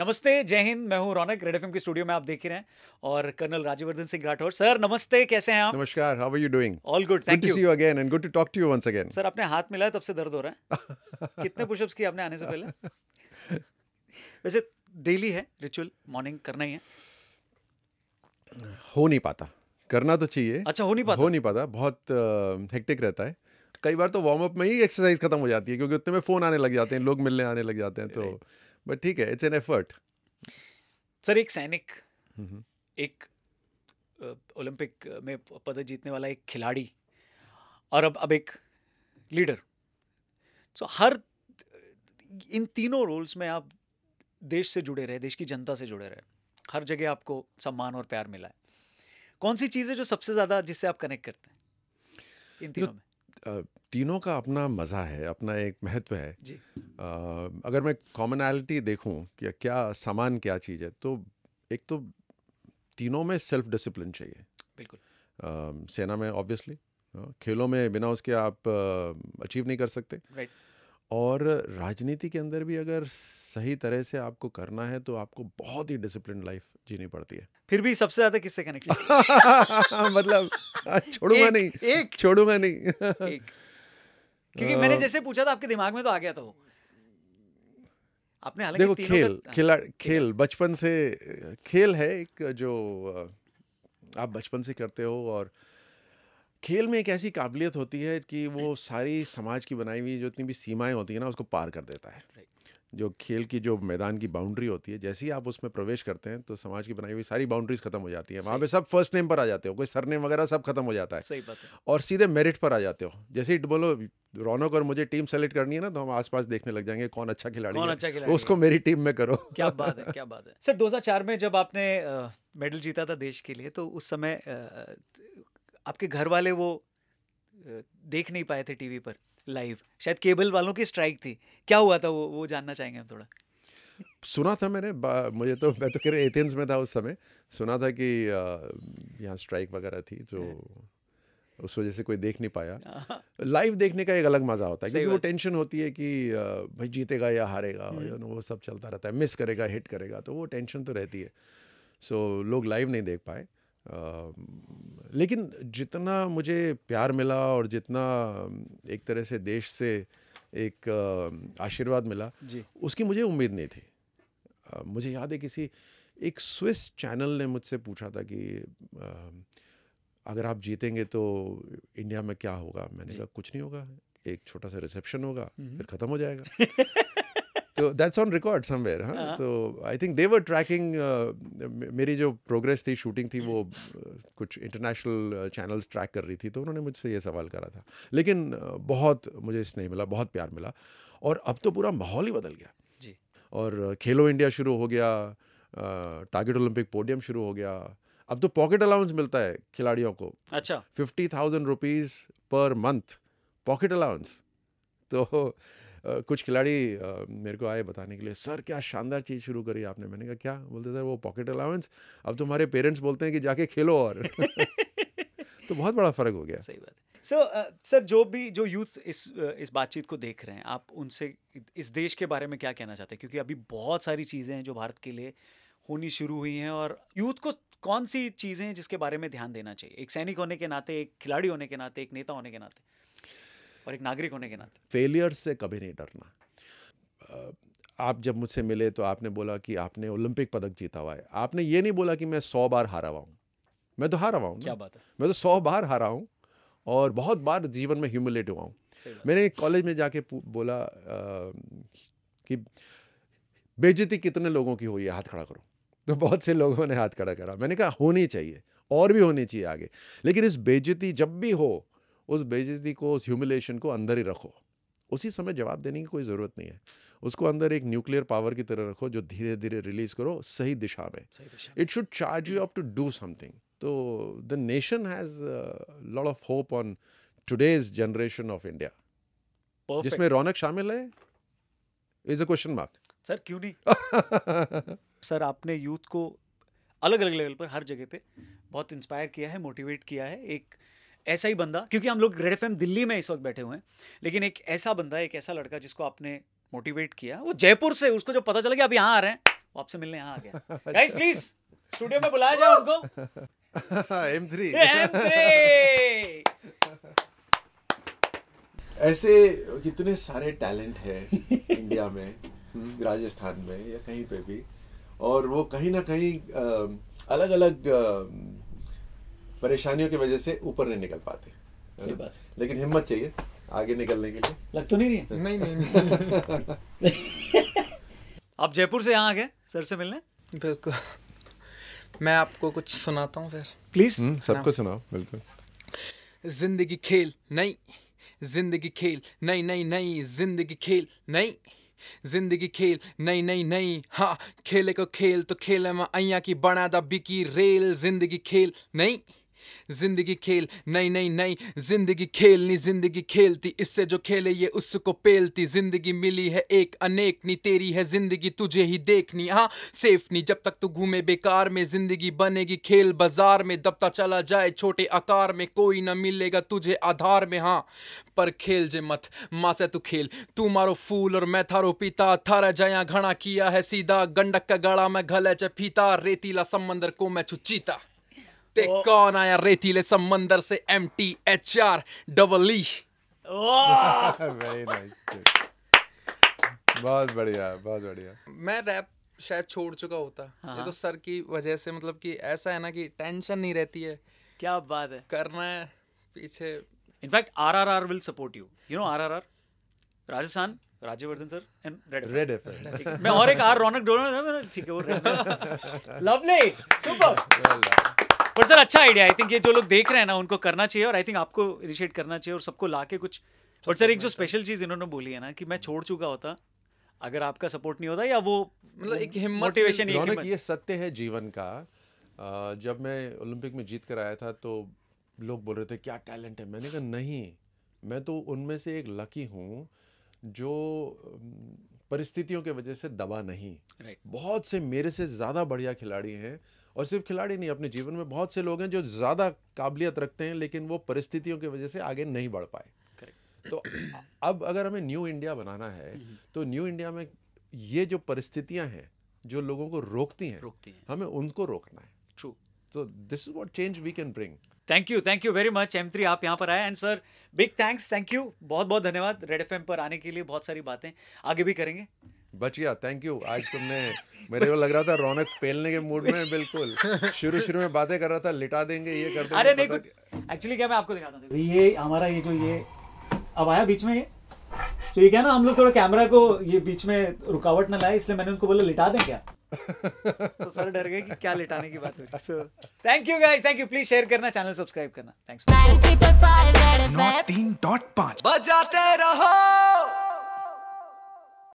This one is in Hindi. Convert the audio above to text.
नमस्ते जय हिंद मैं हूं रौनक रेड एफएम के स्टूडियो में आप देख रहे हैं और कर्नल राज्यवर्धन सिंह राठौर सर नमस्ते कैसे हैं आप नमस्कार how are you doing all good thank you again and good to talk to you once again sir आपने हाथ मिलाया तब से दर्द हो रहा है कितने पुशअप्स किए आपने आने से पहले वैसे डेली है रिचुअल मॉर्निंग करना ही है हो नहीं पाता करना तो चाहिए अच्छा हो नहीं पाता हो नहीं पाता बहुत हेक्टिक रहता है कई बार तो वार्म अप में ही एक्सरसाइज खत्म हो जाती है क्योंकि उतने में फोन आने लग जाते हैं लोग मिलने आने लग जाते हैं तो बट ठीक है इट्स एन एफर्ट सर एक सैनिक mm-hmm. एक ओलंपिक में पदक जीतने वाला एक खिलाड़ी और अब अब एक लीडर सो so, हर इन तीनों रोल्स में आप देश से जुड़े रहे देश की जनता से जुड़े रहे हर जगह आपको सम्मान और प्यार मिला है कौन सी चीज़ है जो सबसे ज़्यादा जिससे आप कनेक्ट करते हैं इन तीनों में तीनों का अपना मज़ा है अपना एक महत्व है जी। आ, अगर मैं कॉमनैलिटी देखूं कि क्या सामान क्या चीज़ है तो एक तो तीनों में सेल्फ डिसिप्लिन चाहिए बिल्कुल आ, सेना में ऑब्वियसली खेलों में बिना उसके आप अचीव नहीं कर सकते राइट और राजनीति के अंदर भी अगर सही तरह से आपको करना है तो आपको बहुत ही डिसिप्लिन लाइफ जीनी पड़ती है फिर भी सबसे ज्यादा किससे कनेक्ट मतलब हाँ, छोड़ूंगा नहीं एक छोड़ूंगा नहीं एक। क्योंकि मैंने जैसे पूछा था आपके दिमाग में तो आ गया था तो। आपने देखो खेल खिलाड़ी हाँ, खेल बचपन से खेल है एक जो आप बचपन से करते हो और खेल में एक ऐसी काबिलियत होती है कि हाँ वो सारी समाज की बनाई हुई जो इतनी भी सीमाएं होती है ना उसको पार कर देता है जो खेल की जो मैदान की बाउंड्री होती है जैसे ही आप उसमें प्रवेश करते हैं तो समाज की बनाई हुई सारी बाउंड्रीज खत्म हो जाती है वहाँ पे सब फर्स्ट नेम पर आ जाते हो कोई सर नेम वगैरह सब खत्म हो जाता है सही बात है और सीधे मेरिट पर आ जाते हो जैसे ही बोलो रौनक और मुझे टीम सेलेक्ट करनी है ना तो हम आसपास देखने लग जाएंगे कौन अच्छा खिलाड़ी कौन अच्छा खिलाड़ी उसको मेरी टीम में करो क्या बात है क्या बात है सर दो में जब आपने मेडल जीता था देश के लिए तो उस समय आपके घर वाले वो देख नहीं पाए थे टीवी पर लाइव शायद केबल वालों की स्ट्राइक थी क्या हुआ था वो वो जानना चाहेंगे हम थोड़ा सुना था मैंने मुझे तो मैं तो कह रहा एथेंस में था उस समय सुना था कि यहाँ स्ट्राइक वगैरह थी तो हाँ। उस वजह से कोई देख नहीं पाया हाँ। लाइव देखने का एक अलग मज़ा होता है क्योंकि वो टेंशन होती है कि भाई जीतेगा या हारेगा या हम्म। वो सब चलता रहता है मिस करेगा हिट करेगा तो वो टेंशन तो रहती है सो लोग लाइव नहीं देख पाए लेकिन जितना मुझे प्यार मिला और जितना एक तरह से देश से एक आशीर्वाद मिला उसकी मुझे उम्मीद नहीं थी मुझे याद है किसी एक स्विस चैनल ने मुझसे पूछा था कि अगर आप जीतेंगे तो इंडिया में क्या होगा मैंने कहा कुछ नहीं होगा एक छोटा सा रिसेप्शन होगा हम्म। फिर ख़त्म हो जाएगा तो दैट्स ऑन रिकॉर्ड समवेयर हाँ तो आई थिंक देवर ट्रैकिंग मेरी जो प्रोग्रेस थी शूटिंग थी वो हम्म। uh, कुछ इंटरनेशनल चैनल्स ट्रैक कर रही थी तो उन्होंने मुझसे ये सवाल करा था लेकिन uh, बहुत मुझे स्नेह मिला बहुत प्यार मिला और अब तो पूरा माहौल ही बदल गया जी और uh, खेलो इंडिया शुरू हो गया टारगेट ओलंपिक पोडियम शुरू हो गया अब तो पॉकेट अलाउंस मिलता है खिलाड़ियों को अच्छा fifty thousand rupees per month pocket allowance तो कुछ खिलाड़ी मेरे को आए बताने के लिए सर क्या शानदार चीज़ शुरू करी आपने मैंने कहा क्या बोलते सर वो पॉकेट अलाउंस अब तुम्हारे तो पेरेंट्स बोलते हैं कि जाके खेलो और तो बहुत बड़ा फ़र्क हो गया सही बात सर सर so, uh, जो भी जो यूथ इस इस बातचीत को देख रहे हैं आप उनसे इस देश के बारे में क्या कहना चाहते हैं क्योंकि अभी बहुत सारी चीज़ें हैं जो भारत के लिए होनी शुरू हुई हैं और यूथ को कौन सी चीज़ें हैं जिसके बारे में ध्यान देना चाहिए एक सैनिक होने के नाते एक खिलाड़ी होने के नाते एक नेता होने के नाते और एक नागरिक होने के नाते फेलियर से कभी नहीं डरना आप जब मुझसे मिले तो आपने बोला कि आपने ओलंपिक पदक जीता हुआ है आपने ये नहीं बोला कि मैं सौ बार हारा हुआ हूँ मैं तो हारा हुआ हूँ क्या बात है मैं तो सौ बार हारा हूँ और बहुत बार जीवन में ह्यूमिलेट हुआ हूँ मैंने कॉलेज में जाके बोला आ, कि बेजती कितने लोगों की हुई है हाथ खड़ा करो तो बहुत से लोगों ने हाथ खड़ा करा मैंने कहा होनी चाहिए और भी होनी चाहिए आगे लेकिन इस बेजती जब भी हो उस बेजती को उस ह्यूमिलेशन को अंदर ही रखो उसी समय जवाब देने की कोई ज़रूरत नहीं है उसको अंदर एक न्यूक्लियर पावर की तरह रखो जो धीरे धीरे रिलीज करो सही दिशा में it should charge you up to do something तो the nation has lot of hope on today's generation of India जिसमें रौनक शामिल है is a question mark sir क्यों नहीं सर आपने यूथ को अलग अलग लेवल पर हर जगह पे बहुत इंस्पायर किया है मोटिवेट किया है एक ऐसा ही बंदा क्योंकि हम लोग रेड एफ दिल्ली में इस वक्त बैठे हुए हैं लेकिन एक ऐसा बंदा एक ऐसा लड़का जिसको आपने मोटिवेट किया वो जयपुर से उसको जो पता चला कि आप यहाँ आ रहे हैं वो आपसे मिलने यहाँ आ गया गाइस प्लीज स्टूडियो में बुलाया जाए उनको एम थ्री ऐसे कितने सारे टैलेंट है इंडिया में हम्म, राजस्थान में या कहीं पे भी और वो कहीं ना कहीं अलग अलग परेशानियों की वजह से ऊपर नहीं निकल पाते लेकिन हिम्मत चाहिए आगे निकलने के लिए लग तो नहीं रही नहीं नहीं, नहीं। आप जयपुर से यहाँ आ गए सर से मिलने बिल्कुल मैं आपको कुछ सुनाता हूँ फिर प्लीज हम्म, सबको हाँ। सुनाओ बिल्कुल जिंदगी खेल नहीं जिंदगी खेल नहीं नहीं नहीं जिंदगी खेल नहीं जिंदगी खेल नहीं नहीं नहीं हाँ खेले को खेल तो खेल में अइया की बना दा बिकी रेल जिंदगी खेल नहीं जिंदगी खेल नहीं नहीं नहीं जिंदगी खेलनी जिंदगी खेलती इससे जो खेले ये उसको पेलती जिंदगी मिली है एक अनेक नी तेरी है जिंदगी तुझे ही देखनी हाँ सेफ नहीं जब तक तू घूमे बेकार में जिंदगी बनेगी खेल बाजार में दबता चला जाए छोटे आकार में कोई ना मिलेगा तुझे आधार में हाँ पर खेल जे मत माँ से तू खेल तू मारो फूल और मैं थारो पिता थारा जया घना किया है सीधा गंडक का गड़ा मैं घले च फीता रेतीला समंदर को मैं छुचीता देखते ओ, कौन आया रेतीले समंदर से M T H R double E very nice बहुत बढ़िया बहुत बढ़िया मैं रैप शायद छोड़ चुका होता हाँ। ये तो हाँ। सर की वजह से मतलब कि ऐसा है ना कि टेंशन नहीं रहती है क्या बात है करना है पीछे in fact R R R will support you you know R R R Rajasthan Rajyavardhan sir and red red मैं और एक आर रौनक डोनर ठीक है वो लवली सुपर पर सर अच्छा आइडिया आई थिंक ये जो लोग देख रहे हैं ना उनको करना चाहिए और आई थिंक आपको इनिशिएट करना चाहिए और सबको ला के कुछ बट सर एक जो स्पेशल चीज़ इन्होंने बोली है ना कि मैं छोड़ चुका होता अगर आपका सपोर्ट नहीं होता या वो मतलब एक हिम्मत मोटिवेशन ये, ये सत्य है जीवन का जब मैं ओलंपिक में जीत कर आया था तो लोग बोल रहे थे क्या टैलेंट है मैंने कहा नहीं मैं तो उनमें से एक लकी हूँ जो परिस्थितियों के वजह से दबा नहीं right. बहुत से मेरे से ज़्यादा बढ़िया खिलाड़ी हैं और सिर्फ खिलाड़ी नहीं अपने जीवन में बहुत से लोग हैं जो ज़्यादा काबिलियत रखते हैं लेकिन वो परिस्थितियों की वजह से आगे नहीं बढ़ पाए तो अब अगर हमें न्यू इंडिया बनाना है हम्म, हम्म। तो न्यू इंडिया में ये जो परिस्थितियां हैं जो लोगों को रोकती हैं रोकती हैं हमें उनको रोकना है true so this is what change we can bring thank you thank you very much M three आप यहाँ पर आए and sir big thanks thank you बहुत बहुत धन्यवाद रेड एफ पर आने के लिए बहुत सारी बातें आगे भी करेंगे बच गया थैंक यू आज तुमने मेरे को लग रहा था रौनक पेलने के मूड में बिल्कुल शुरू शुरू में बातें कर रहा था लिटा देंगे ये कर अरे नहीं कुछ एक्चुअली क्या मैं आपको दिखाता हूँ ये हमारा ये जो ये अब आया बीच में ये तो ये क्या ना हम लोग थोड़ा कैमरा को ये बीच में रुकावट ना लाए इसलिए मैंने उनको बोला लिटा दें क्या तो सर डर गए कि क्या लिटाने की बात हो रही so thank you guys thank you please share करना चैनल सब्सक्राइब करना थैंक्स तीन डॉट पाँच बजाते रहो